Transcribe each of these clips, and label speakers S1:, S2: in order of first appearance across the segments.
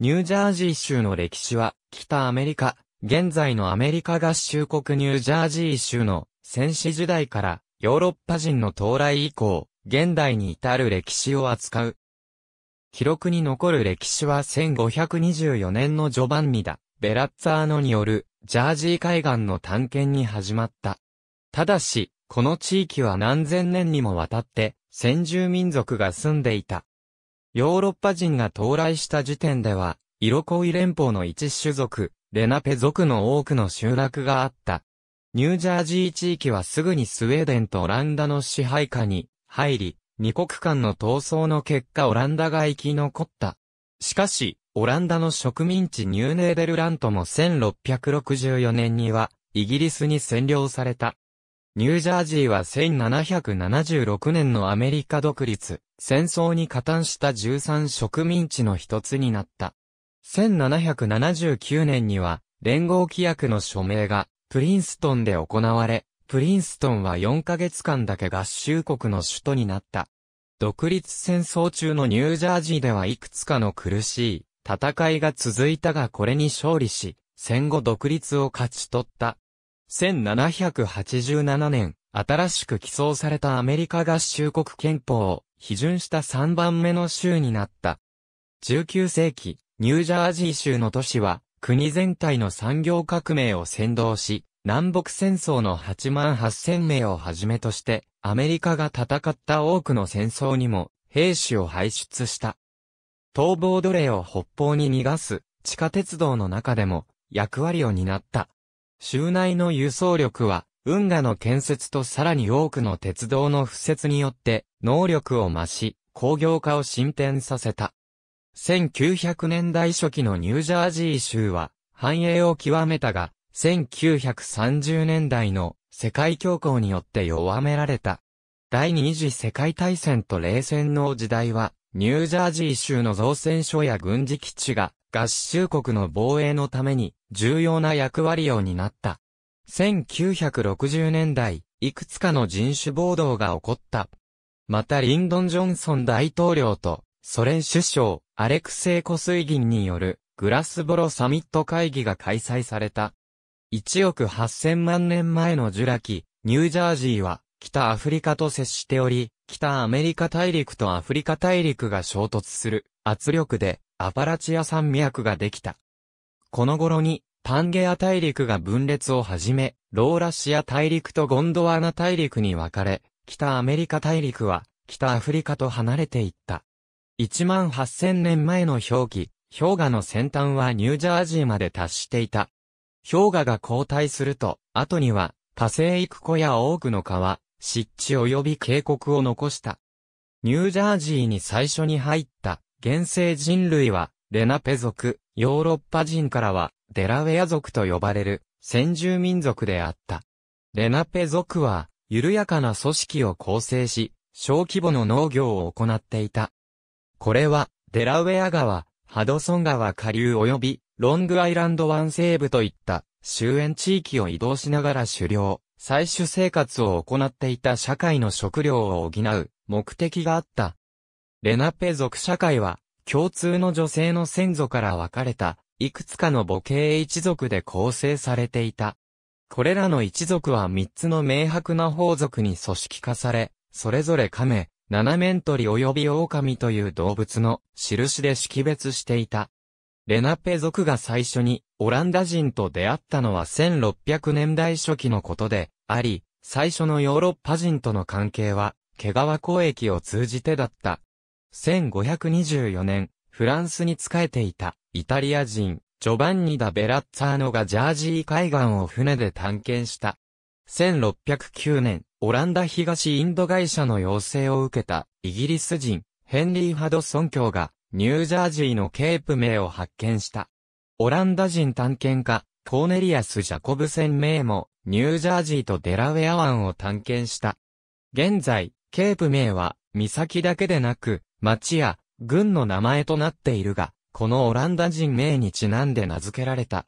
S1: ニュージャージー州の歴史は、北アメリカ、現在のアメリカ合衆国ニュージャージー州の戦士時代からヨーロッパ人の到来以降、現代に至る歴史を扱う。記録に残る歴史は1524年の序盤にだ、ベラッツァーノによるジャージー海岸の探検に始まった。ただし、この地域は何千年にもわたって先住民族が住んでいた。ヨーロッパ人が到来した時点では、イロコイ連邦の一種族、レナペ族の多くの集落があった。ニュージャージー地域はすぐにスウェーデンとオランダの支配下に入り、二国間の闘争の結果オランダが生き残った。しかし、オランダの植民地ニューネーデルラントも1664年には、イギリスに占領された。ニュージャージーは1776年のアメリカ独立、戦争に加担した13植民地の一つになった。1779年には、連合規約の署名が、プリンストンで行われ、プリンストンは4ヶ月間だけ合衆国の首都になった。独立戦争中のニュージャージーではいくつかの苦しい戦いが続いたがこれに勝利し、戦後独立を勝ち取った。1787年、新しく起草されたアメリカ合衆国憲法を批准した3番目の州になった。19世紀、ニュージャージー州の都市は、国全体の産業革命を先導し、南北戦争の8万8000名をはじめとして、アメリカが戦った多くの戦争にも、兵士を輩出した。逃亡奴隷を北方に逃がす、地下鉄道の中でも、役割を担った。州内の輸送力は、運河の建設とさらに多くの鉄道の敷設によって、能力を増し、工業化を進展させた。1900年代初期のニュージャージー州は、繁栄を極めたが、1930年代の世界恐慌によって弱められた。第二次世界大戦と冷戦の時代は、ニュージャージー州の造船所や軍事基地が合衆国の防衛のために重要な役割を担った。1960年代、いくつかの人種暴動が起こった。またリンドン・ジョンソン大統領と、ソ連首相、アレクセイ・コスイギンによる、グラスボロサミット会議が開催された。1億8000万年前のジュラ紀、ニュージャージーは、北アフリカと接しており、北アメリカ大陸とアフリカ大陸が衝突する圧力でアパラチア山脈ができた。この頃にパンゲア大陸が分裂をはじめ、ローラシア大陸とゴンドワナ大陸に分かれ、北アメリカ大陸は北アフリカと離れていった。1万8000年前の表記、氷河の先端はニュージャージーまで達していた。氷河が後退すると、後には、パセイク湖や多くの川、湿地及び渓谷を残した。ニュージャージーに最初に入った、原生人類は、レナペ族、ヨーロッパ人からは、デラウェア族と呼ばれる先住民族であった。レナペ族は、緩やかな組織を構成し、小規模の農業を行っていた。これは、デラウェア川、ハドソン川下流及び、ロングアイランド湾西部といった周辺地域を移動しながら狩猟、採取生活を行っていた社会の食料を補う目的があった。レナペ族社会は、共通の女性の先祖から分かれたいくつかの母系一族で構成されていた。これらの一族は三つの明白な法族に組織化され、それぞれ亀、七面鳥及び狼という動物の印で識別していた。レナペ族が最初にオランダ人と出会ったのは1600年代初期のことであり、最初のヨーロッパ人との関係は、毛皮交易を通じてだった。1524年、フランスに仕えていた。イタリア人、ジョバンニ・ダ・ベラッツァーノがジャージー海岸を船で探検した。1609年、オランダ東インド会社の要請を受けたイギリス人ヘンリー・ハドソン教がニュージャージーのケープ名を発見した。オランダ人探検家コーネリアス・ジャコブセン名もニュージャージーとデラウェア湾を探検した。現在、ケープ名は岬だけでなく町や軍の名前となっているが、このオランダ人名にちなんで名付けられた。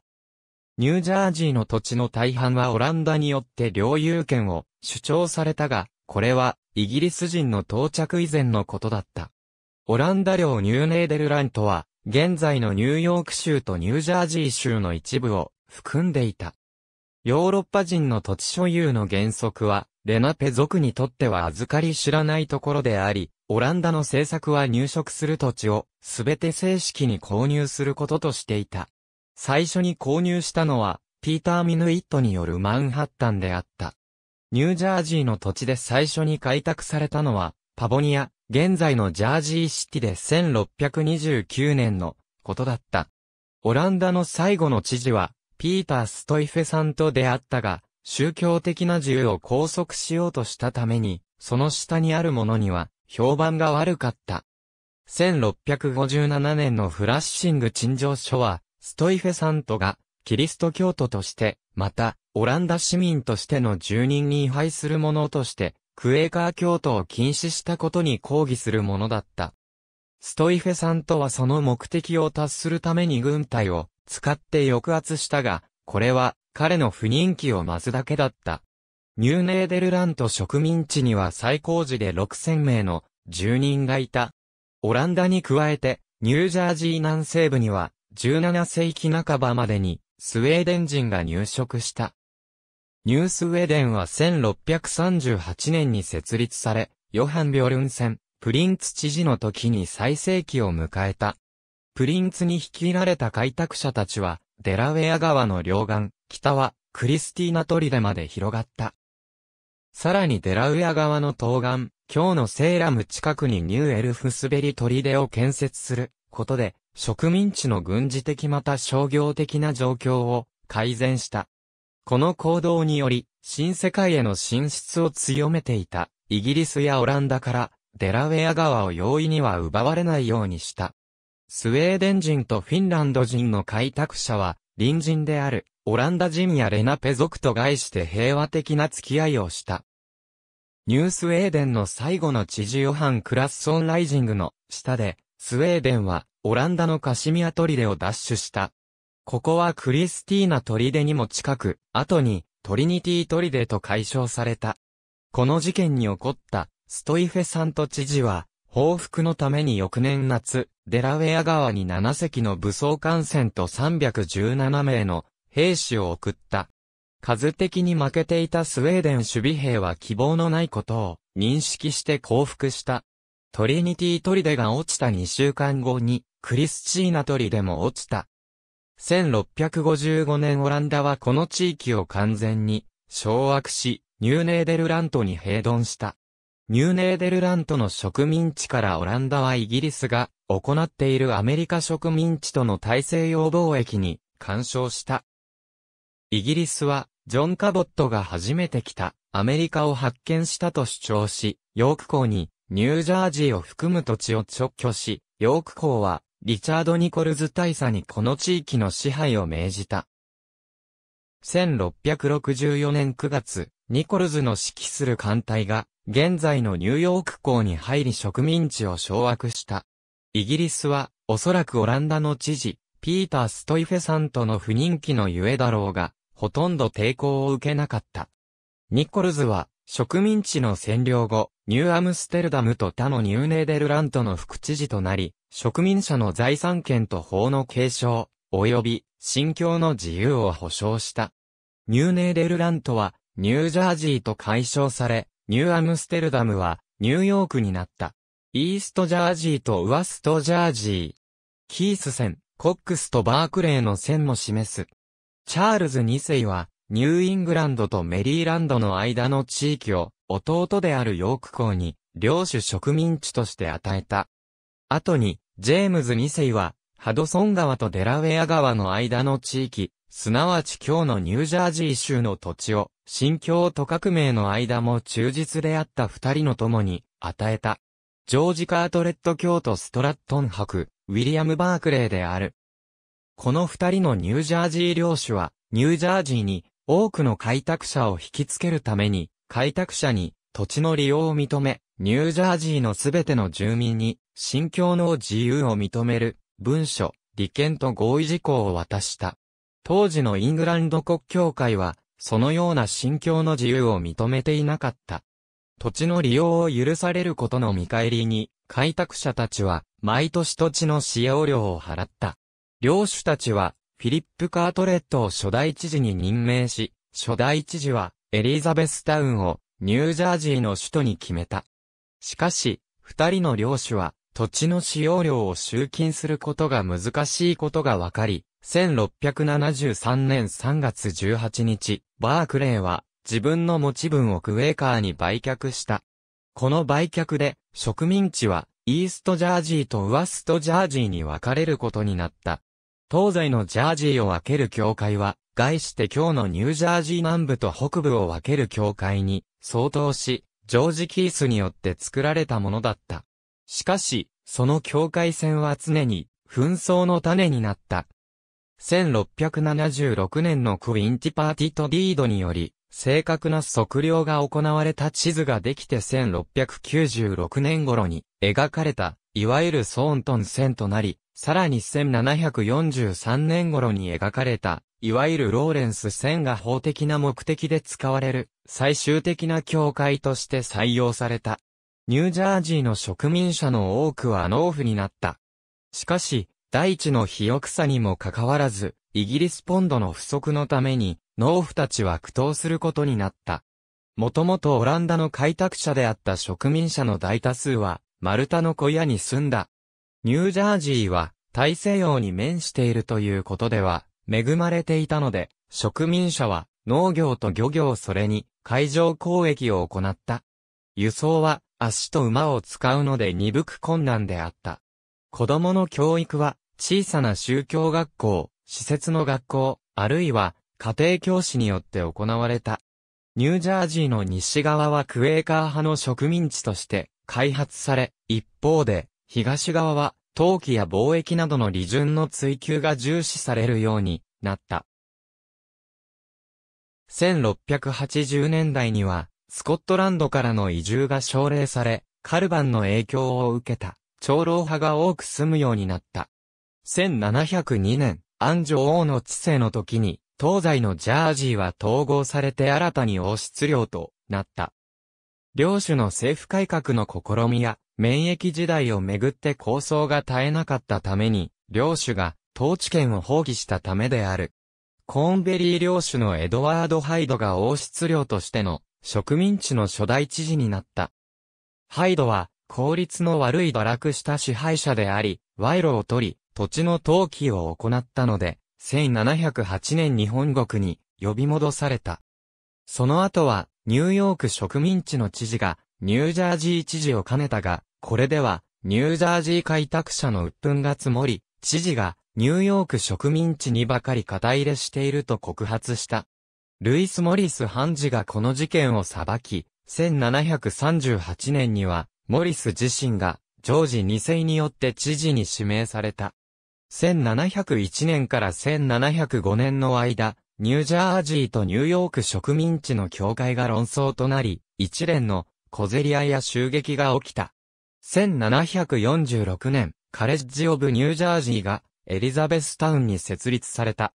S1: ニュージャージーの土地の大半はオランダによって領有権を主張されたが、これはイギリス人の到着以前のことだった。オランダ領ニューネーデルラントは、現在のニューヨーク州とニュージャージー州の一部を含んでいた。ヨーロッパ人の土地所有の原則は、レナペ族にとっては預かり知らないところであり、オランダの政策は入植する土地をすべて正式に購入することとしていた。最初に購入したのは、ピーター・ミヌイットによるマンハッタンであった。ニュージャージーの土地で最初に開拓されたのは、パボニア、現在のジャージーシティで1629年のことだった。オランダの最後の知事は、ピーター・ストイフェさんと出会ったが、宗教的な自由を拘束しようとしたために、その下にあるものには、評判が悪かった。1657年のフラッシング陳情書は、ストイフェサントが、キリスト教徒として、また、オランダ市民としての住人に違反するものとして、クエーカー教徒を禁止したことに抗議するものだった。ストイフェさんとはその目的を達するために軍隊を使って抑圧したが、これは彼の不人気を増すだけだった。ニューネーデルラント植民地には最高時で6000名の住人がいた。オランダに加えて、ニュージャージー南西部には、17世紀半ばまでに、スウェーデン人が入植した。ニュースウェーデンは1638年に設立され、ヨハン・ビョルンセン、プリンツ知事の時に最盛期を迎えた。プリンツに率いられた開拓者たちは、デラウェア川の両岸、北は、クリスティーナトリデまで広がった。さらにデラウェア側の東岸、今日のセーラム近くにニューエルフスベリ砦を建設することで、植民地の軍事的また商業的な状況を改善した。この行動により、新世界への進出を強めていた、イギリスやオランダから、デラウェア川を容易には奪われないようにした。スウェーデン人とフィンランド人の開拓者は、隣人である、オランダ人やレナペ族と外して平和的な付き合いをした。ニュースウェーデンの最後の知事ヨハン・クラッソン・ライジングの下で、スウェーデンはオランダのカシミア砦を奪取した。ここはクリスティーナ砦にも近く、後にトリニティ砦と解消された。この事件に起こったストイフェさんと知事は、報復のために翌年夏、デラウェア川に7隻の武装艦船と317名の兵士を送った。数的に負けていたスウェーデン守備兵は希望のないことを認識して降伏した。トリニティトリデが落ちた2週間後に、クリスチーナトリデも落ちた。1655年オランダはこの地域を完全に掌握し、ニューネーデルラントに併存した。ニューネーデルラントの植民地からオランダはイギリスが行っているアメリカ植民地との大西洋貿易に干渉した。イギリスはジョン・カボットが初めて来たアメリカを発見したと主張し、ヨーク港にニュージャージーを含む土地を直挙し、ヨーク港はリチャード・ニコルズ大佐にこの地域の支配を命じた。1664年9月、ニコルズの指揮する艦隊が現在のニューヨーク港に入り植民地を掌握した。イギリスは、おそらくオランダの知事、ピーター・ストイフェさんとの不人気のゆえだろうが、ほとんど抵抗を受けなかった。ニコルズは、植民地の占領後、ニューアムステルダムと他のニューネーデルラントの副知事となり、植民者の財産権と法の継承、及び、信教の自由を保障した。ニューネーデルラントは、ニュージャージーと解消され、ニューアムステルダムは、ニューヨークになった。イーストジャージーとウワストジャージー。キース戦、コックスとバークレーの線も示す。チャールズ2世は、ニューイングランドとメリーランドの間の地域を、弟であるヨーク港に、領主植民地として与えた。後に、ジェームズ2世は、ハドソン川とデラウェア川の間の地域、すなわち今日のニュージャージー州の土地を、新教徒革命の間も忠実であった二人の友に、与えた。ジョージ・カートレット教徒ストラットン博、ウィリアム・バークレーである。この二人のニュージャージー領主は、ニュージャージーに多くの開拓者を引きつけるために、開拓者に土地の利用を認め、ニュージャージーのすべての住民に、信教の自由を認める、文書、利権と合意事項を渡した。当時のイングランド国教会は、そのような信教の自由を認めていなかった。土地の利用を許されることの見返りに、開拓者たちは、毎年土地の使用料を払った。領主たちは、フィリップ・カートレットを初代知事に任命し、初代知事は、エリザベスタウンを、ニュージャージーの首都に決めた。しかし、二人の領主は、土地の使用量を集金することが難しいことが分かり、1673年3月18日、バークレーは自分の持ち分をクウェーカーに売却した。この売却で植民地はイーストジャージーとウワストジャージーに分かれることになった。東西のジャージーを分ける境界は、外して今日のニュージャージー南部と北部を分ける境界に相当し、ジョージ・キースによって作られたものだった。しかし、その境界線は常に紛争の種になった。1676年のクインティパーティトディードにより、正確な測量が行われた地図ができて1696年頃に描かれた、いわゆるソーントン線となり、さらに1743年頃に描かれた、いわゆるローレンス線が法的な目的で使われる、最終的な境界として採用された。ニュージャージーの植民者の多くは農夫になった。しかし、大地の肥沃さにもかかわらず、イギリスポンドの不足のために、農夫たちは苦闘することになった。もともとオランダの開拓者であった植民者の大多数は、丸太の小屋に住んだ。ニュージャージーは、大西洋に面しているということでは、恵まれていたので、植民者は、農業と漁業それに、海上交易を行った。輸送は、足と馬を使うので鈍く困難であった。子供の教育は、小さな宗教学校、施設の学校、あるいは、家庭教師によって行われた。ニュージャージーの西側はクエーカー派の植民地として開発され、一方で、東側は陶器や貿易などの利潤の追求が重視されるようになった。1680年代には、スコットランドからの移住が奨励され、カルバンの影響を受けた、長老派が多く住むようになった。1702年、安城王の治世の時に、東西のジャージーは統合されて新たに王室領となった。領主の政府改革の試みや、免疫時代をめぐって構想が絶えなかったために、領主が統治権を放棄したためである。コーンベリー領主のエドワード・ハイドが王室領としての植民地の初代知事になった。ハイドは、効率の悪い堕落した支配者であり、賄賂を取り、土地の登記を行ったので、1708年日本国に呼び戻された。その後は、ニューヨーク植民地の知事が、ニュージャージー知事を兼ねたが、これでは、ニュージャージー開拓者の鬱憤が積もり、知事が、ニューヨーク植民地にばかり肩入れしていると告発した。ルイス・モリス・判事がこの事件を裁き、1738年には、モリス自身が、ジョージ2世によって知事に指名された。1701年から1705年の間、ニュージャージーとニューヨーク植民地の境界が論争となり、一連の小競り合いや襲撃が起きた。1746年、カレッジ・オブ・ニュージャージーがエリザベスタウンに設立された。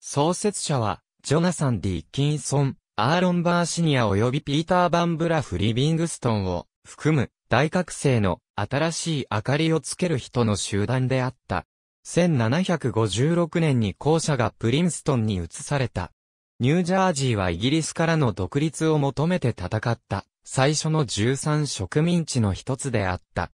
S1: 創設者はジョナサン・ディッキンソン、アーロン・バーシニア及びピーター・バンブラフ・リビングストンを含む大学生の新しい明かりをつける人の集団であった。1756年に校舎がプリンストンに移された。ニュージャージーはイギリスからの独立を求めて戦った最初の13植民地の一つであった。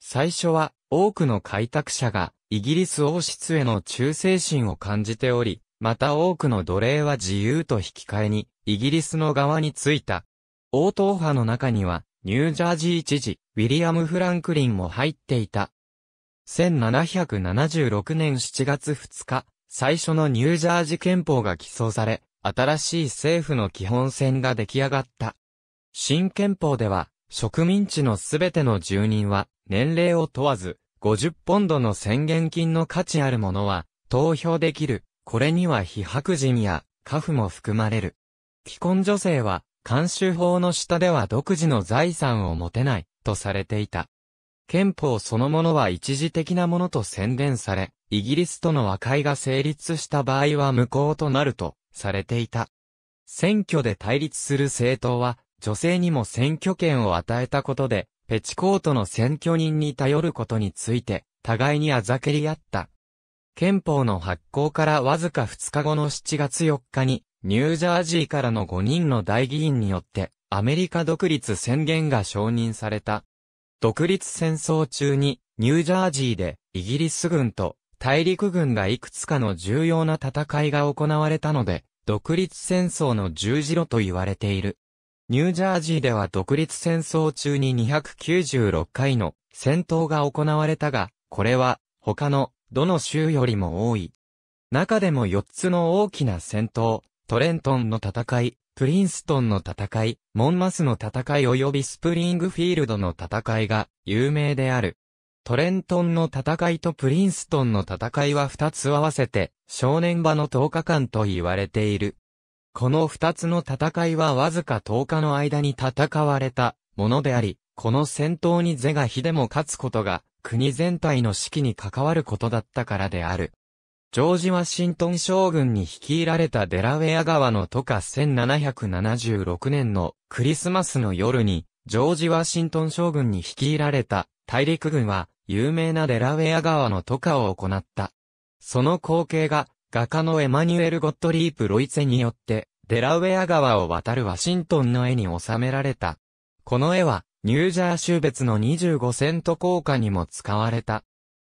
S1: 最初は多くの開拓者がイギリス王室への忠誠心を感じており、また多くの奴隷は自由と引き換えに、イギリスの側についた。王党派の中には、ニュージャージー知事、ウィリアム・フランクリンも入っていた。1776年7月2日、最初のニュージャージ憲法が起草され、新しい政府の基本線が出来上がった。新憲法では、植民地のすべての住人は、年齢を問わず、50ポンドの宣言金の価値あるものは、投票できる、これには非白人や、家父も含まれる。既婚女性は、慣習法の下では独自の財産を持てない、とされていた。憲法そのものは一時的なものと宣伝され、イギリスとの和解が成立した場合は無効となると、されていた。選挙で対立する政党は、女性にも選挙権を与えたことで、ペチコートの選挙人に頼ることについて、互いにあざけり合った憲法の発行からわずか2日後の7月4日に、ニュージャージーからの5人の大議員によって、アメリカ独立宣言が承認された。独立戦争中に、ニュージャージーで、イギリス軍と大陸軍がいくつかの重要な戦いが行われたので、独立戦争の十字路と言われている。ニュージャージーでは独立戦争中に296回の戦闘が行われたが、これは他のどの州よりも多い。中でも4つの大きな戦闘、トレントンの戦い、プリンストンの戦い、モンマスの戦い及びスプリングフィールドの戦いが有名である。トレントンの戦いとプリンストンの戦いは2つ合わせて少年場の10日間と言われている。この2つの戦いはわずか10日の間に戦われたものであり、この戦闘に是が非でも勝つことが国全体の指揮に関わることだったからである。ジョージ・ワシントン将軍に率いられたデラウェア川の渡か1776年のクリスマスの夜に、ジョージ・ワシントン将軍に率いられた大陸軍は有名なデラウェア川の渡かを行った。その光景が画家のエマニュエル・ゴットリープ・ロイツェによってデラウェア川を渡るワシントンの絵に収められた。この絵はニュージャー州別の25セント効果にも使われた。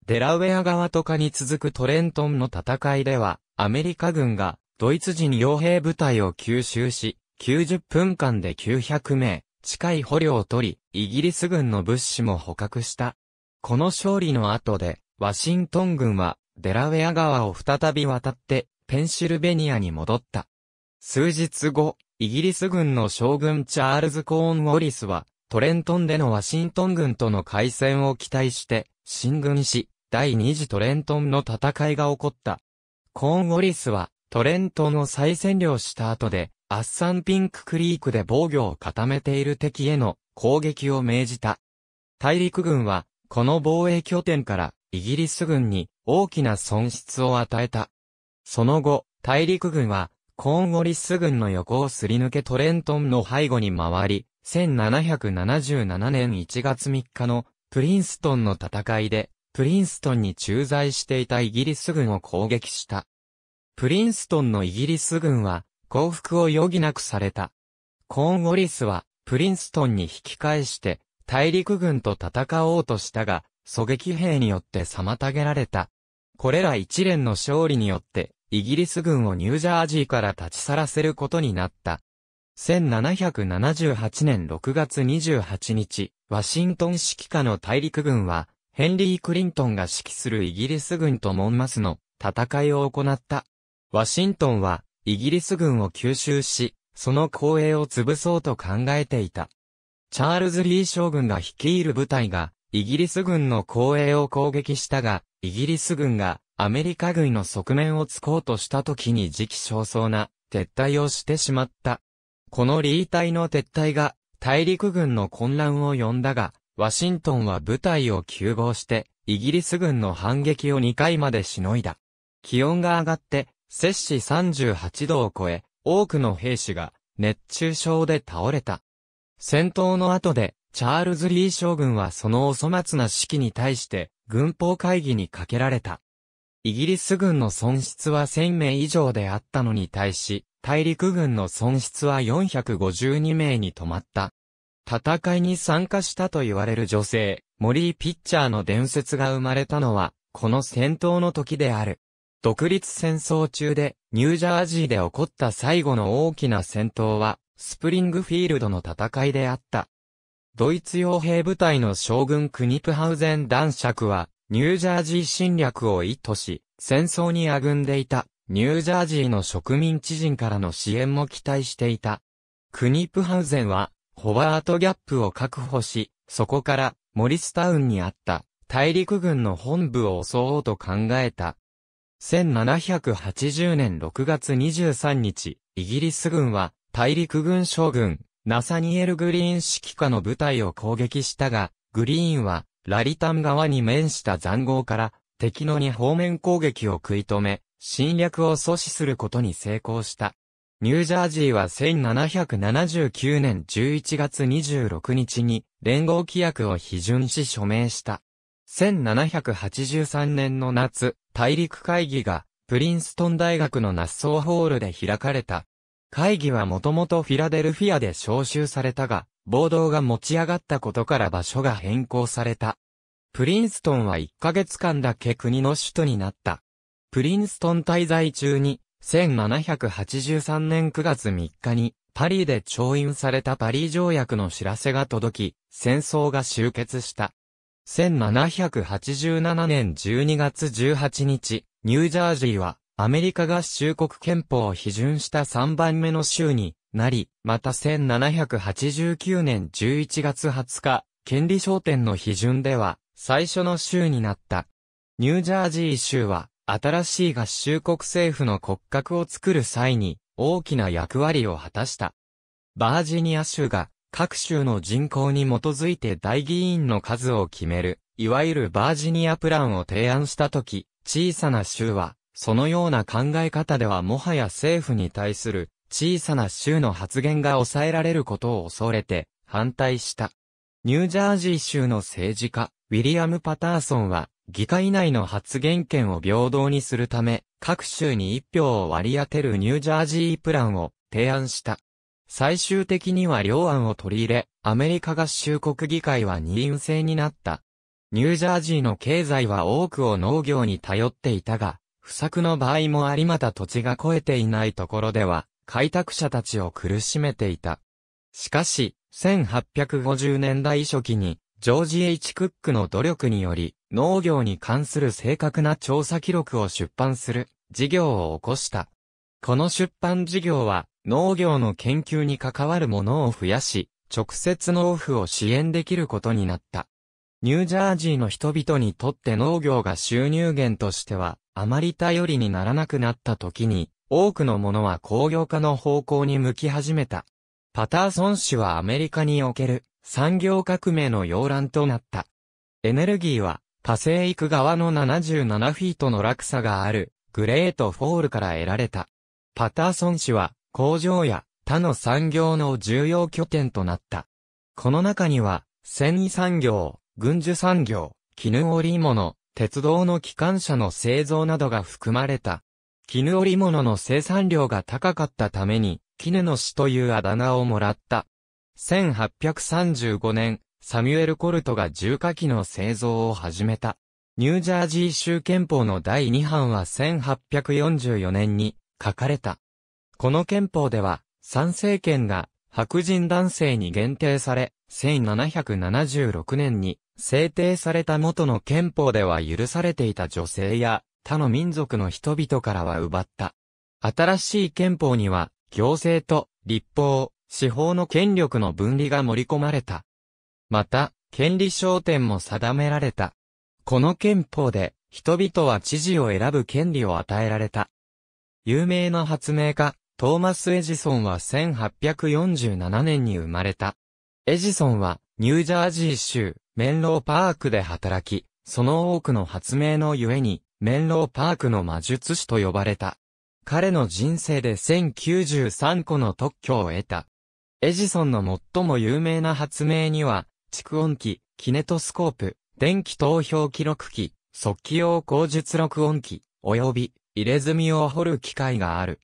S1: デラウェア側とかに続くトレントンの戦いでは、アメリカ軍がドイツ人傭兵部隊を吸収し、90分間で900名近い捕虜を取り、イギリス軍の物資も捕獲した。この勝利の後で、ワシントン軍はデラウェア川を再び渡って、ペンシルベニアに戻った。数日後、イギリス軍の将軍チャールズ・コーン・ウォリスは、トレントンでのワシントン軍との海戦を期待して、進軍し、第二次トレントンの戦いが起こった。コーンウォリスは、トレントンを再占領した後で、アッサンピンククリークで防御を固めている敵への攻撃を命じた。大陸軍は、この防衛拠点からイギリス軍に大きな損失を与えた。その後、大陸軍はコーンウォリス軍の横をすり抜けトレントンの背後に回り、1777年1月3日のプリンストンの戦いで、プリンストンに駐在していたイギリス軍を攻撃した。プリンストンのイギリス軍は降伏を余儀なくされた。コーンウォリスはプリンストンに引き返して大陸軍と戦おうとしたが、狙撃兵によって妨げられた。これら一連の勝利によってイギリス軍をニュージャージーから立ち去らせることになった。1778年6月28日、ワシントン指揮下の大陸軍は、ヘンリー・クリントンが指揮するイギリス軍とモンマスの戦いを行った。ワシントンは、イギリス軍を吸収し、その後衛を潰そうと考えていた。チャールズ・リー将軍が率いる部隊が、イギリス軍の後衛を攻撃したが、イギリス軍がアメリカ軍の側面を突こうとした時に時期尚早な撤退をしてしまった。このリー隊の撤退が大陸軍の混乱を呼んだが、ワシントンは部隊を急合して、イギリス軍の反撃を2回までしのいだ。気温が上がって、摂氏38度を超え、多くの兵士が熱中症で倒れた。戦闘の後で、チャールズ・リー将軍はそのお粗末な指揮に対して、軍法会議にかけられた。イギリス軍の損失は1000名以上であったのに対し、大陸軍の損失は452名に止まった。戦いに参加したと言われる女性、モリー・ピッチャーの伝説が生まれたのは、この戦闘の時である。独立戦争中で、ニュージャージーで起こった最後の大きな戦闘は、スプリングフィールドの戦いであった。ドイツ傭兵部隊の将軍クニプハウゼン男爵は、ニュージャージー侵略を意図し、戦争にあぐんでいたニュージャージーの植民地人からの支援も期待していた。クニプハウゼンは、ホバートギャップを確保し、そこからモリスタウンにあった大陸軍の本部を襲おうと考えた。1780年6月23日、イギリス軍は大陸軍将軍、ナサニエル・グリーン指揮下の部隊を攻撃したが、グリーンはラリタン側に面した残壕から敵の二方面攻撃を食い止め、侵略を阻止することに成功した。ニュージャージーは1779年11月26日に連合規約を批准し署名した。1783年の夏、大陸会議がプリンストン大学のナッソーホールで開かれた。会議はもともとフィラデルフィアで招集されたが、暴動が持ち上がったことから場所が変更された。プリンストンは1ヶ月間だけ国の首都になった。プリンストン滞在中に、1783年9月3日に、パリで調印されたパリ条約の知らせが届き、戦争が終結した。1787年12月18日、ニュージャージーは、アメリカ合衆国憲法を批准した3番目の州になり、また1789年11月20日、権利商店の批准では、最初の州になった。ニュージャージー州は、新しい合衆国政府の骨格を作る際に大きな役割を果たした。バージニア州が各州の人口に基づいて大議員の数を決める、いわゆるバージニアプランを提案したとき、小さな州は、そのような考え方ではもはや政府に対する小さな州の発言が抑えられることを恐れて反対した。ニュージャージー州の政治家、ウィリアム・パターソンは、議会内の発言権を平等にするため、各州に一票を割り当てるニュージャージープランを提案した。最終的には両案を取り入れ、アメリカ合衆国議会は二院制になった。ニュージャージーの経済は多くを農業に頼っていたが、不作の場合もありまた土地が肥えていないところでは、開拓者たちを苦しめていた。しかし、1850年代初期に、ジョージ・ H・ クックの努力により、農業に関する正確な調査記録を出版する事業を起こした。この出版事業は農業の研究に関わるものを増やし、直接農夫を支援できることになった。ニュージャージーの人々にとって農業が収入源としてはあまり頼りにならなくなった時に、多くのものは工業化の方向に向き始めた。パターソン氏はアメリカにおける産業革命の要覧となった。エネルギーはパセイク側の77フィートの落差がある、グレートフォールから得られた。パターソン市は、工場や他の産業の重要拠点となった。この中には、繊維産業、軍需産業、絹織物、鉄道の機関車の製造などが含まれた。絹織物の生産量が高かったために、絹の市というあだ名をもらった。1835年、サミュエル・コルトが重火器の製造を始めた。ニュージャージー州憲法の第2版は1844年に書かれた。この憲法では、参政権が白人男性に限定され、1776年に制定された元の憲法では許されていた女性や他の民族の人々からは奪った。新しい憲法には行政と立法、司法の権力の分離が盛り込まれた。また、権利焦点も定められた。この憲法で、人々は知事を選ぶ権利を与えられた。有名な発明家、トーマス・エジソンは1847年に生まれた。エジソンは、ニュージャージー州、メンローパークで働き、その多くの発明のゆえに、メンローパークの魔術師と呼ばれた。彼の人生で1093個の特許を得た。エジソンの最も有名な発明には、蓄音機、キネトスコープ、電気投票記録機、即記用口述録音機、及び入れ墨を掘る機械がある。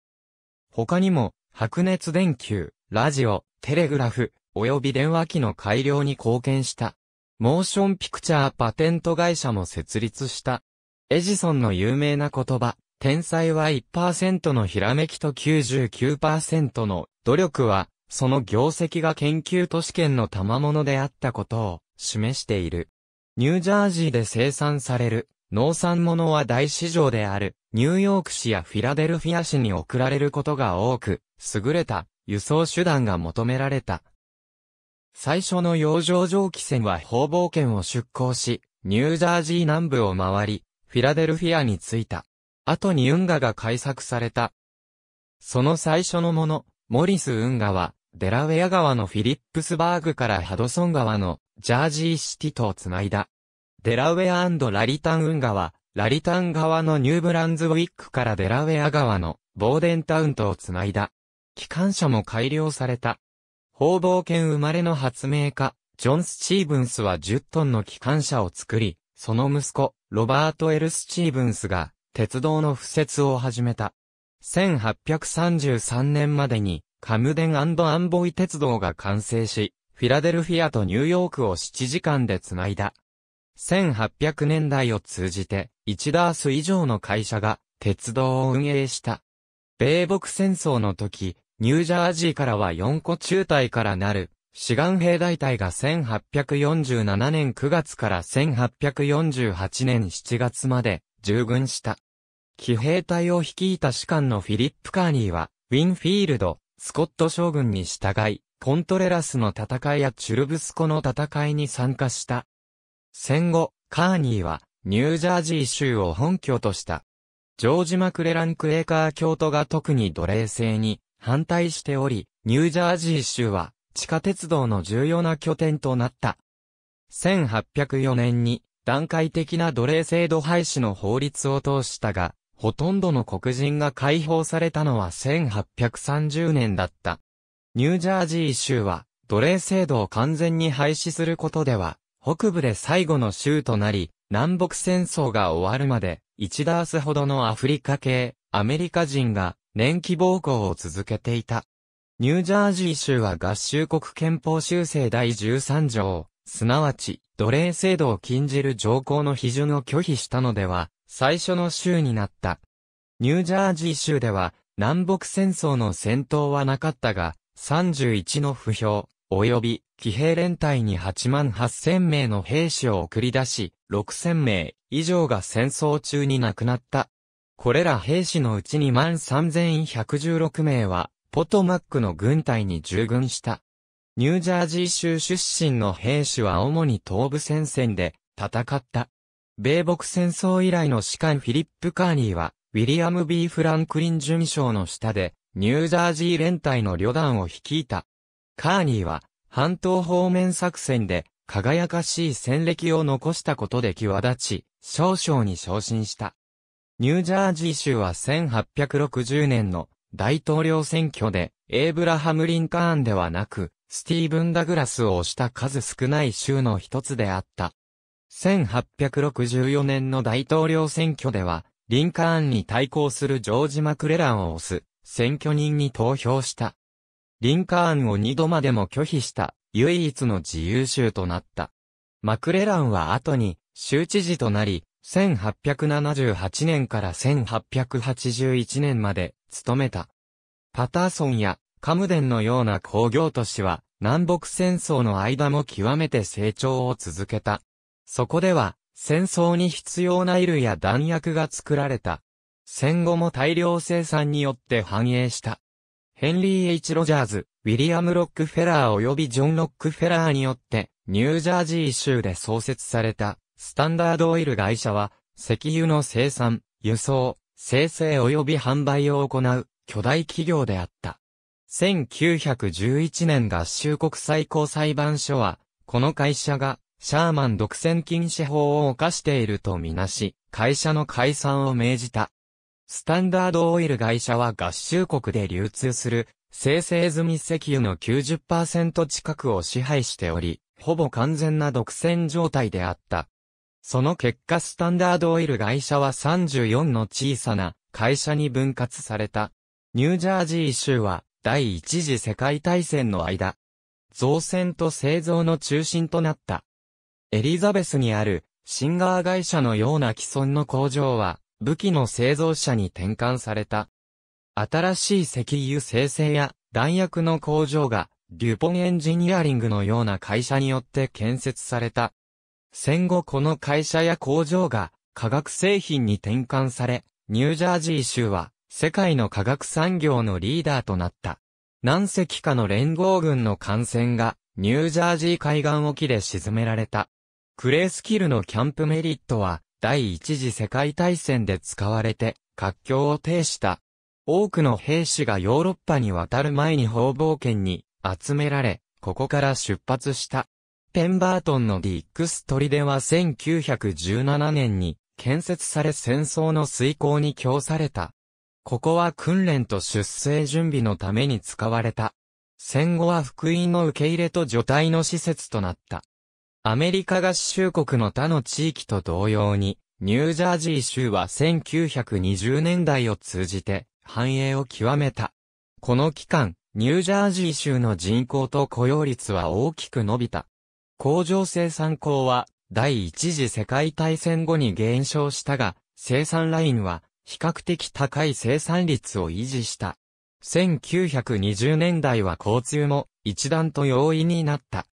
S1: 他にも、白熱電球、ラジオ、テレグラフ、及び電話機の改良に貢献した。モーションピクチャーパテント会社も設立した。エジソンの有名な言葉、天才は1%のひらめきと99%の努力はその業績が研究都市圏の賜物であったことを示している。ニュージャージーで生産される農産物は大市場であるニューヨーク市やフィラデルフィア市に送られることが多く、優れた輸送手段が求められた。最初の洋上蒸気船は方々圏を出港し、ニュージャージー南部を回り、フィラデルフィアに着いた。後に運河が開削された。その最初のもの、モリス運河は、デラウェア川のフィリップスバーグからハドソン川のジャージーシティとをつないだ。デラウェアラリタン運河は、ラリタン川のニューブランズウィックからデラウェア川のボーデンタウンとをつないだ。機関車も改良された。方々犬生まれの発明家、ジョン・スチーブンスは10トンの機関車を作り、その息子、ロバート・エル・スチーブンスが、鉄道の敷設を始めた。1833年までに、カムデンアンボイ鉄道が完成し、フィラデルフィアとニューヨークを7時間でつないだ。1800年代を通じて、1ダース以上の会社が鉄道を運営した。米北戦争の時、ニュージャージーからは4個中隊からなる、志願兵大隊が1847年9月から1848年7月まで従軍した。騎兵隊を率いた士官のフィリップ・カーニーは、ウィンフィールド、スコット将軍に従い、コントレラスの戦いやチュルブスコの戦いに参加した。戦後、カーニーは、ニュージャージー州を本拠とした。ジョージ・マクレラン・クレーカー教徒が特に奴隷制に反対しており、ニュージャージー州は地下鉄道の重要な拠点となった。1804年に段階的な奴隷制度廃止の法律を通したが、ほとんどの黒人が解放されたのは1830年だった。ニュージャージー州は、奴隷制度を完全に廃止することでは、北部で最後の州となり、南北戦争が終わるまで、1ダースほどのアフリカ系、アメリカ人が、年期暴行を続けていた。ニュージャージー州は合衆国憲法修正第13条、すなわち、奴隷制度を禁じる条項の批准を拒否したのでは、最初の州になった。ニュージャージー州では、南北戦争の戦闘はなかったが、31の不評、及び、騎兵連隊に8万8000名の兵士を送り出し、6000名以上が戦争中に亡くなった。これら兵士のうち2万3116名は、ポトマックの軍隊に従軍した。ニュージャージー州出身の兵士は主に東部戦線で戦った。米国戦争以来の士官フィリップ・カーニーは、ウィリアム・ B・ フランクリン巡将の下で、ニュージャージー連隊の旅団を率いた。カーニーは、半島方面作戦で、輝かしい戦歴を残したことで際立ち、少々に昇進した。ニュージャージー州は1860年の大統領選挙で、エイブラハム・リンカーンではなく、スティーブン・ダグラスを推した数少ない州の一つであった。1864年の大統領選挙では、リンカーンに対抗するジョージ・マクレランを推す、選挙人に投票した。リンカーンを二度までも拒否した、唯一の自由州となった。マクレランは後に、州知事となり、1878年から1881年まで、務めた。パターソンや、カムデンのような工業都市は、南北戦争の間も極めて成長を続けた。そこでは、戦争に必要な衣類や弾薬が作られた。戦後も大量生産によって繁栄した。ヘンリー・ H・ ロジャーズ、ウィリアム・ロックフェラー及びジョン・ロックフェラーによって、ニュージャージー州で創設された、スタンダードオイル会社は、石油の生産、輸送、生成及び販売を行う、巨大企業であった。1911年合衆国最高裁判所は、この会社がシャーマン独占禁止法を犯しているとみなし、会社の解散を命じた。スタンダードオイル会社は合衆国で流通する、生成済み石油の90%近くを支配しており、ほぼ完全な独占状態であった。その結果スタンダードオイル会社は34の小さな会社に分割された。ニュージャージー州は第一次世界大戦の間、造船と製造の中心となった。エリザベスにある、シンガー会社のような既存の工場は、武器の製造者に転換された。新しい石油生成や弾薬の工場が、デュポンエンジニアリングのような会社によって建設された。戦後この会社や工場が化学製品に転換され、ニュージャージー州は世界の化学産業のリーダーとなった。何隻かの連合軍の艦船がニュージャージー海岸沖で沈められた。クレースキルのキャンプメリットは、第一次世界大戦で使われて、活況を呈した。多くの兵士がヨーロッパに渡る前に方々圏に集められ、ここから出発した。ペンバートンのディックストリデは1917年に建設され戦争の遂行に供された。ここは訓練と出征準備のために使われた。戦後は福音の受け入れと除隊の施設となった。アメリカ合衆国の他の地域と同様に、ニュージャージー州は1920年代を通じて繁栄を極めた。この期間、ニュージャージー州の人口と雇用率は大きく伸びた。工場生産工は第一次世界大戦後に減少したが、生産ラインは比較的高い生産率を維持した。1920年代は交通も一段と容易になった。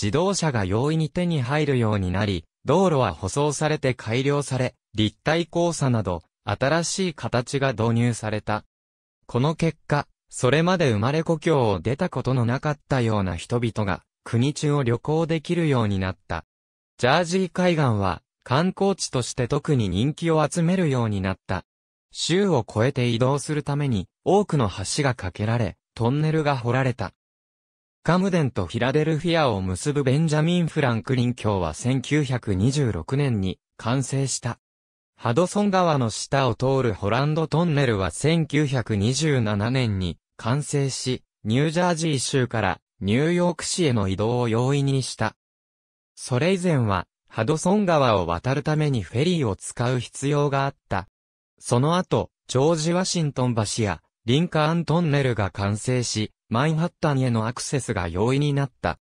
S1: 自動車が容易に手に入るようになり、道路は舗装されて改良され、立体交差など、新しい形が導入された。この結果、それまで生まれ故郷を出たことのなかったような人々が、国中を旅行できるようになった。ジャージー海岸は、観光地として特に人気を集めるようになった。州を越えて移動するために、多くの橋が架けられ、トンネルが掘られた。カムデンとフィラデルフィアを結ぶベンジャミン・フランクリン橋は1926年に完成した。ハドソン川の下を通るホランドトンネルは1927年に完成し、ニュージャージー州からニューヨーク市への移動を容易にした。それ以前は、ハドソン川を渡るためにフェリーを使う必要があった。その後、ジョージ・ワシントン橋やリンカーントンネルが完成し、マンハッタンへのアクセスが容易になった。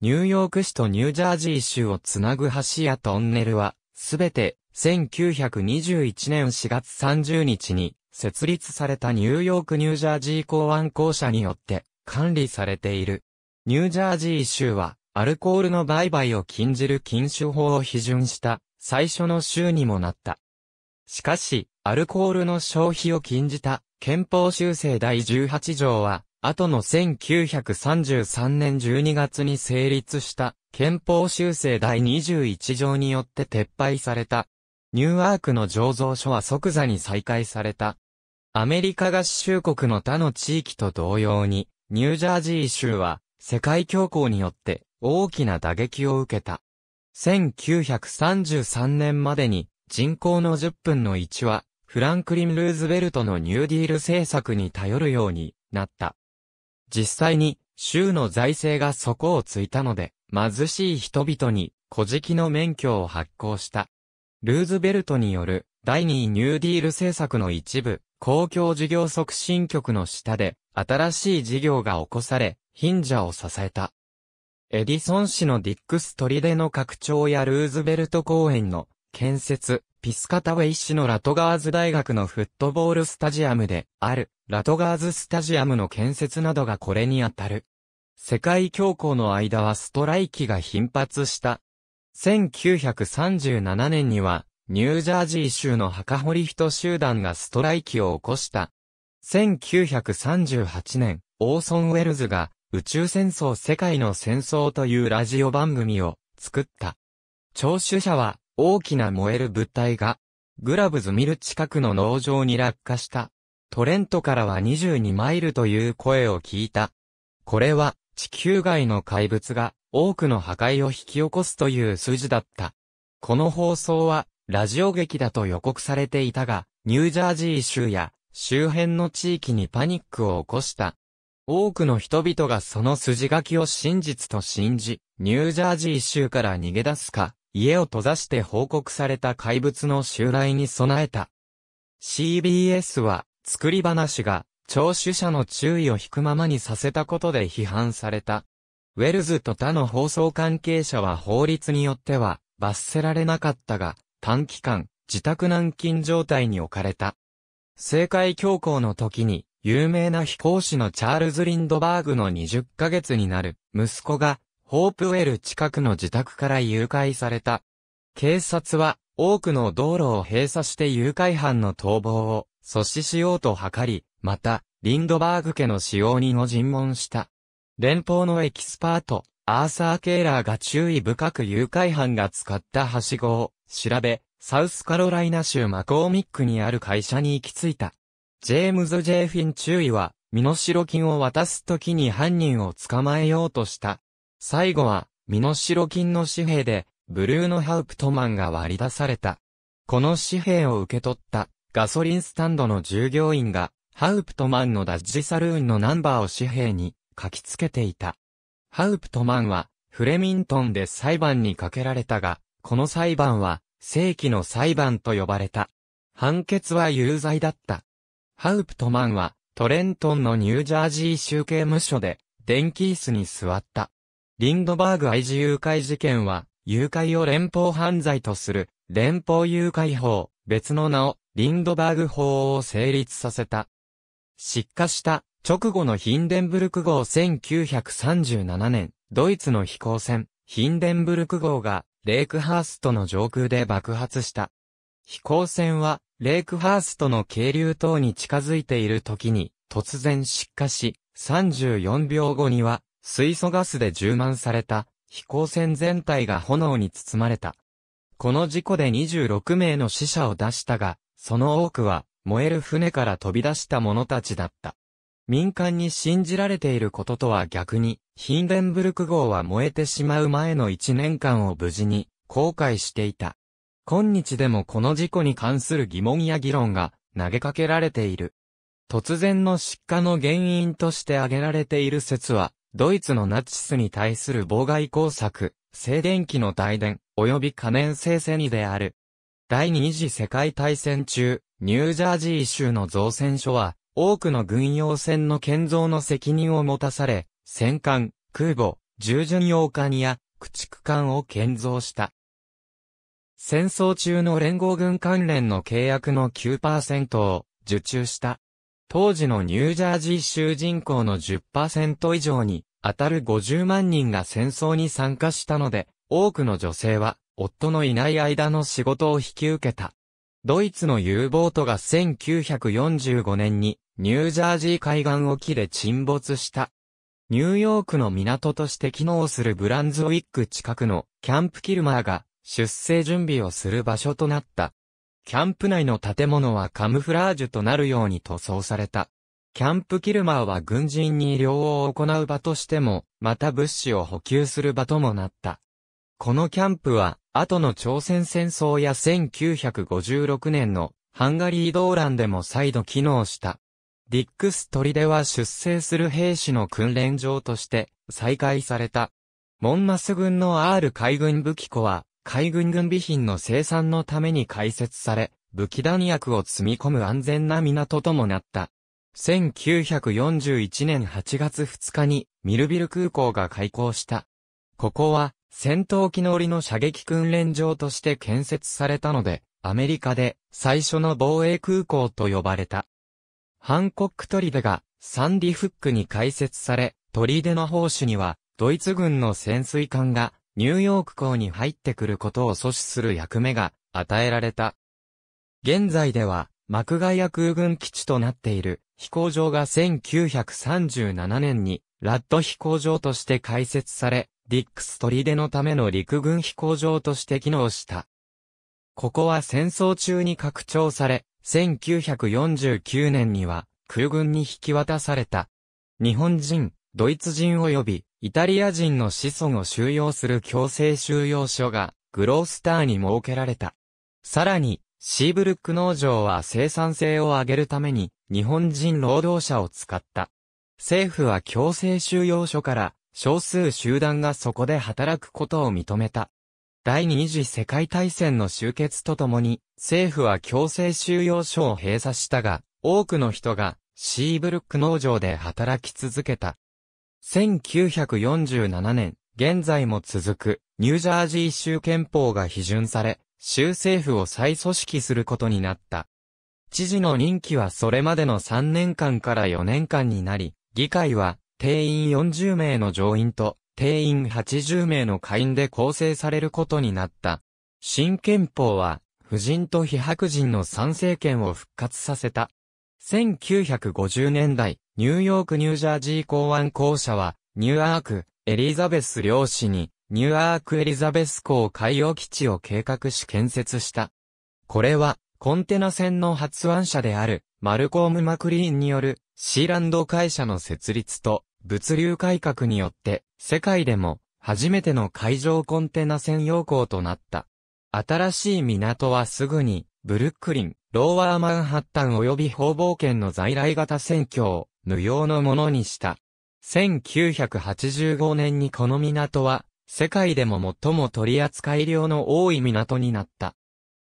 S1: ニューヨーク市とニュージャージー州をつなぐ橋やトンネルは、すべて1921年4月30日に設立されたニューヨーク・ニュージャージー港湾公社によって管理されている。ニュージャージー州はアルコールの売買を禁じる禁酒法を批准した最初の州にもなった。しかし、アルコールの消費を禁じた憲法修正第18条は、後の1933年12月に成立した憲法修正第21条によって撤廃された。ニューアークの醸造所は即座に再開された。アメリカ合衆国の他の地域と同様に、ニュージャージー州は世界恐慌によって大きな打撃を受けた。1933年までに人口の10分の1はフランクリン・ルーズベルトのニューディール政策に頼るようになった。実際に、州の財政が底をついたので、貧しい人々に、古事記の免許を発行した。ルーズベルトによる、第2ニューディール政策の一部、公共事業促進局の下で、新しい事業が起こされ、貧者を支えた。エディソン氏のディックス・トリデの拡張やルーズベルト公園の建設、ピスカタウェイ市のラトガーズ大学のフットボールスタジアムであるラトガーズスタジアムの建設などがこれにあたる。世界恐慌の間はストライキが頻発した。1937年にはニュージャージー州の墓堀人集団がストライキを起こした。1938年、オーソン・ウェルズが宇宙戦争世界の戦争というラジオ番組を作った。聴取者は大きな燃える物体が、グラブズミル近くの農場に落下した。トレントからは22マイルという声を聞いた。これは、地球外の怪物が、多くの破壊を引き起こすという数字だった。この放送は、ラジオ劇だと予告されていたが、ニュージャージー州や、周辺の地域にパニックを起こした。多くの人々がその筋書きを真実と信じ、ニュージャージー州から逃げ出すか、家を閉ざして報告された怪物の襲来に備えた。CBS は、作り話が、聴取者の注意を引くままにさせたことで批判された。ウェルズと他の放送関係者は法律によっては、罰せられなかったが、短期間、自宅軟禁状態に置かれた。政界強行の時に、有名な飛行士のチャールズ・リンドバーグの20ヶ月になる、息子が、ホープウェル近くの自宅から誘拐された。警察は、多くの道路を閉鎖して誘拐犯の逃亡を阻止しようと図り、また、リンドバーグ家の使用人を尋問した。連邦のエキスパート、アーサー・ケーラーが注意深く誘拐犯が使ったはしごを調べ、サウスカロライナ州マコーミックにある会社に行き着いた。ジェームズ・ジェイフィン注意は、身代金を渡すときに犯人を捕まえようとした。最後は、身代金の紙幣で、ブルーノ・ハウプトマンが割り出された。この紙幣を受け取った、ガソリンスタンドの従業員が、ハウプトマンのダッジサルーンのナンバーを紙幣に書き付けていた。ハウプトマンは、フレミントンで裁判にかけられたが、この裁判は、正規の裁判と呼ばれた。判決は有罪だった。ハウプトマンは、トレントンのニュージャージー州刑務所で、電気椅子に座った。リンドバーグ愛児誘拐事件は、誘拐を連邦犯罪とする、連邦誘拐法、別の名を、リンドバーグ法を成立させた。失火した直後のヒンデンブルク号1937年、ドイツの飛行船、ヒンデンブルク号が、レイクハーストの上空で爆発した。飛行船は、レイクハーストの渓流等に近づいている時に、突然失火し、34秒後には、水素ガスで充満された飛行船全体が炎に包まれた。この事故で26名の死者を出したが、その多くは燃える船から飛び出した者たちだった。民間に信じられていることとは逆に、ヒンデンブルク号は燃えてしまう前の1年間を無事に後悔していた。今日でもこの事故に関する疑問や議論が投げかけられている。突然の失火の原因として挙げられている説はドイツのナチスに対する妨害工作、静電気の代電、及び可燃性セニである。第二次世界大戦中、ニュージャージー州の造船所は、多くの軍用船の建造の責任を持たされ、戦艦、空母、従順用艦や駆逐艦を建造した。戦争中の連合軍関連の契約の9%を受注した。当時のニュージャージー州人口の10%以上に当たる50万人が戦争に参加したので、多くの女性は夫のいない間の仕事を引き受けた。ドイツの U ボートが1945年にニュージャージー海岸沖で沈没した。ニューヨークの港として機能するブランズウィック近くのキャンプキルマーが出生準備をする場所となった。キャンプ内の建物はカムフラージュとなるように塗装された。キャンプキルマーは軍人に医療を行う場としても、また物資を補給する場ともなった。このキャンプは、後の朝鮮戦争や1956年のハンガリー動乱でも再度機能した。ディックス砦は出征する兵士の訓練場として再開された。モンマス軍の R 海軍武器庫は海軍軍備品の生産のために開設され、武器弾薬を積み込む安全な港ともなった。1941年8月2日にミルビル空港が開港した。ここは戦闘機乗りの射撃訓練場として建設されたので、アメリカで最初の防衛空港と呼ばれた。ハンコック砦がサンディフックに開設され、砦の砲手にはドイツ軍の潜水艦がニューヨーク港に入ってくることを阻止する役目が与えられた。現在では、幕外や空軍基地となっている飛行場が1937年にラッド飛行場として開設され、ディックス取出のための陸軍飛行場として機能した。ここは戦争中に拡張され、1949年には空軍に引き渡された。日本人、ドイツ人及びイタリア人の子孫を収容する強制収容所がグロースターに設けられた。さらに、シーブルック農場は生産性を上げるために日本人労働者を使った。政府は強制収容所から少数集団がそこで働くことを認めた。第二次世界大戦の終結とともに政府は強制収容所を閉鎖したが、多くの人がシーブルック農場で働き続けた。1947年、現在も続く、ニュージャージー州憲法が批准され、州政府を再組織することになった。知事の任期はそれまでの3年間から4年間になり、議会は定員40名の上院と定員80名の下院で構成されることになった。新憲法は、夫人と非白人の参政権を復活させた。1950年代、ニューヨーク・ニュージャージー港湾公社は、ニューアーク、エリザベス領市に、ニューアーク・エリザベス港海洋基地を計画し建設した。これは、コンテナ船の発案者である、マルコーム・マクリーンによる、シーランド会社の設立と、物流改革によって、世界でも、初めての海上コンテナ専用港となった。新しい港はすぐに、ブルックリン、ローワーマンハッタン及び方々圏の在来型船橋、無用のものにした。1985年にこの港は、世界でも最も取り扱い量の多い港になった。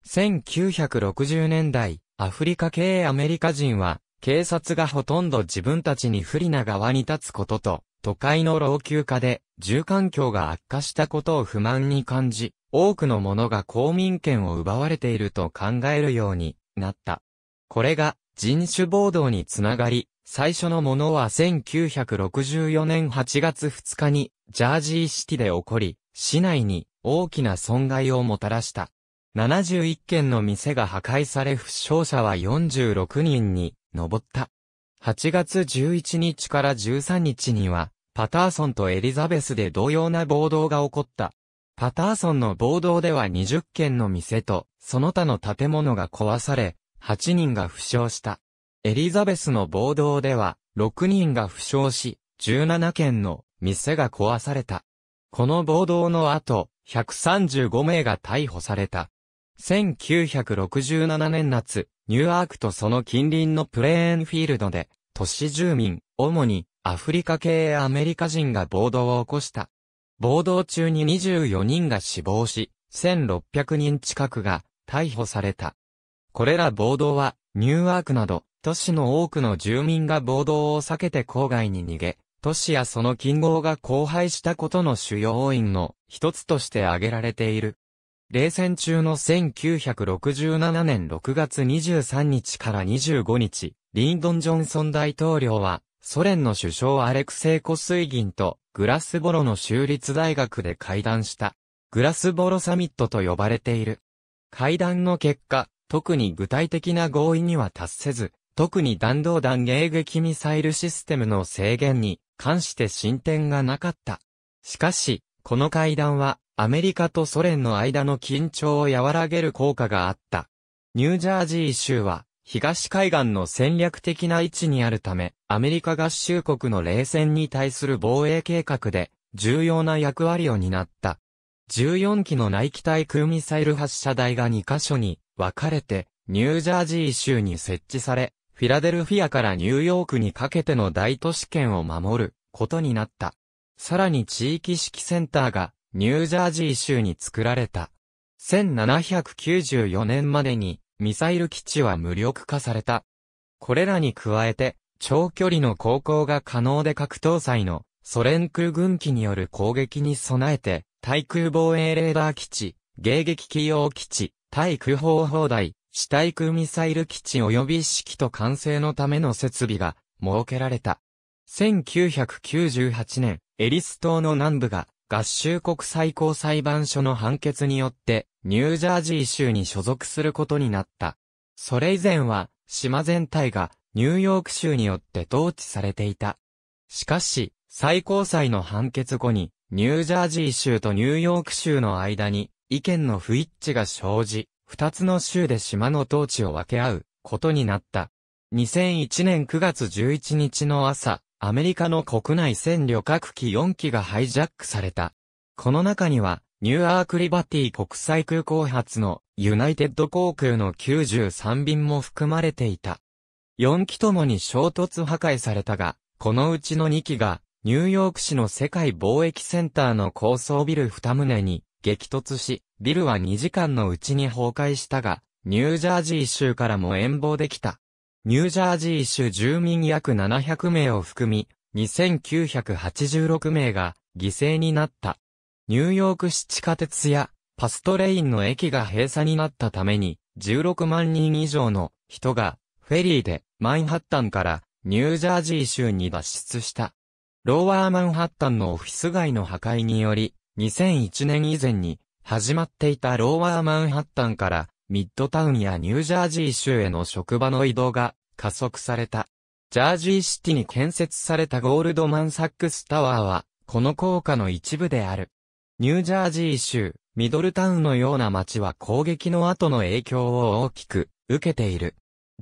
S1: 1960年代、アフリカ系アメリカ人は、警察がほとんど自分たちに不利な側に立つことと、都会の老朽化で、住環境が悪化したことを不満に感じ、多くの者が公民権を奪われていると考えるようになった。これが人種暴動につながり、最初のものは1964年8月2日にジャージーシティで起こり、市内に大きな損害をもたらした。71件の店が破壊され負傷者は46人に上った。8月11日から13日には、パターソンとエリザベスで同様な暴動が起こった。パターソンの暴動では20件の店と、その他の建物が壊され、8人が負傷した。エリザベスの暴動では、6人が負傷し、17件の店が壊された。この暴動の後、135名が逮捕された。1967年夏、ニューアークとその近隣のプレーンフィールドで、都市住民、主にアフリカ系アメリカ人が暴動を起こした。暴動中に24人が死亡し、1600人近くが逮捕された。これら暴動は、ニューアークなど、都市の多くの住民が暴動を避けて郊外に逃げ、都市やその近郊が荒廃したことの主要因の一つとして挙げられている。冷戦中の1967年6月23日から25日、リンドン・ジョンソン大統領は、ソ連の首相アレクセイ・コスイギンとグラスボロの州立大学で会談した。グラスボロサミットと呼ばれている。会談の結果、特に具体的な合意には達せず、特に弾道弾迎撃ミサイルシステムの制限に関して進展がなかった。しかし、この会談はアメリカとソ連の間の緊張を和らげる効果があった。ニュージャージー州は東海岸の戦略的な位置にあるため、アメリカ合衆国の冷戦に対する防衛計画で重要な役割を担った。14機の内気対空ミサイル発射台が2カ所に分かれてニュージャージー州に設置され、フィラデルフィアからニューヨークにかけての大都市圏を守ることになった。さらに地域式センターがニュージャージー州に作られた。1794年までにミサイル基地は無力化された。これらに加えて長距離の航行が可能で格闘祭のソ連空軍機による攻撃に備えて対空防衛レーダー基地、迎撃機用基地、対空砲砲台、地対空ミサイル基地及び式と完成のための設備が設けられた。1998年、エリス島の南部が合衆国最高裁判所の判決によってニュージャージー州に所属することになった。それ以前は島全体がニューヨーク州によって統治されていた。しかし、最高裁の判決後にニュージャージー州とニューヨーク州の間に意見の不一致が生じ、二つの州で島の統治を分け合うことになった。2001年9月11日の朝、アメリカの国内線旅客機4機がハイジャックされた。この中には、ニューアークリバティ国際空港発のユナイテッド航空の93便も含まれていた。4機ともに衝突破壊されたが、このうちの2機がニューヨーク市の世界貿易センターの高層ビル2棟に激突し、ビルは2時間のうちに崩壊したが、ニュージャージー州からも遠望できた。ニュージャージー州住民約700名を含み、2986名が犠牲になった。ニューヨーク市地下鉄やパストレインの駅が閉鎖になったために、16万人以上の人がフェリーでマンハッタンからニュージャージー州に脱出した。ローワーマンハッタンのオフィス街の破壊により、2001年以前に始まっていたローワーマンハッタンからミッドタウンやニュージャージー州への職場の移動が加速された。ジャージーシティに建設されたゴールドマンサックスタワーは、この効果の一部である。ニュージャージー州、ミドルタウンのような街は攻撃の後の影響を大きく受けている。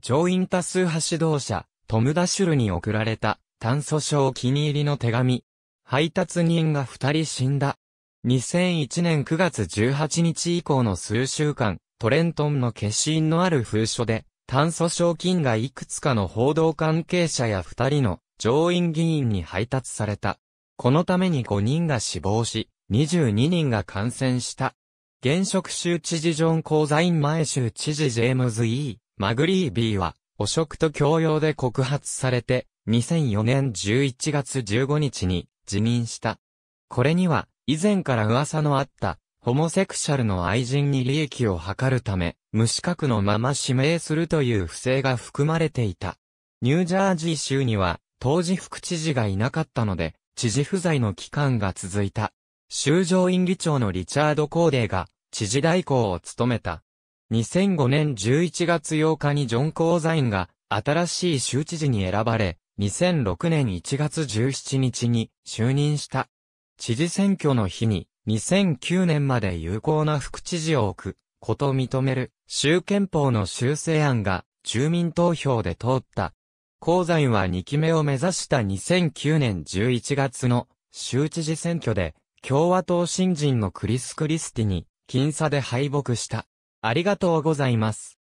S1: 上院多数派指導者、トム・ダシュルに送られた炭素症お気に入りの手紙。配達人が二人死んだ。2001年9月18日以降の数週間、トレントンの消印のある封書で、炭素賞金がいくつかの報道関係者や2人の上院議員に配達された。このために5人が死亡し、22人が感染した。現職州知事ジョン・コーザイン前州知事ジェームズ・ E・ マグリー B は、汚職と強要で告発されて、2004年11月15日に辞任した。これには、以前から噂のあった、ホモセクシャルの愛人に利益を図るため、無資格のまま指名するという不正が含まれていた。ニュージャージー州には、当時副知事がいなかったので、知事不在の期間が続いた。州上院議長のリチャード・コーデーが、知事代行を務めた。2005年11月8日にジョン・コーザインが、新しい州知事に選ばれ、2006年1月17日に就任した。知事選挙の日に、2009年まで有効な副知事を置くことを認める州憲法の修正案が住民投票で通った。鉱山は2期目を目指した2009年11月の州知事選挙で共和党新人のクリス・クリスティに僅差で敗北した。ありがとうございます。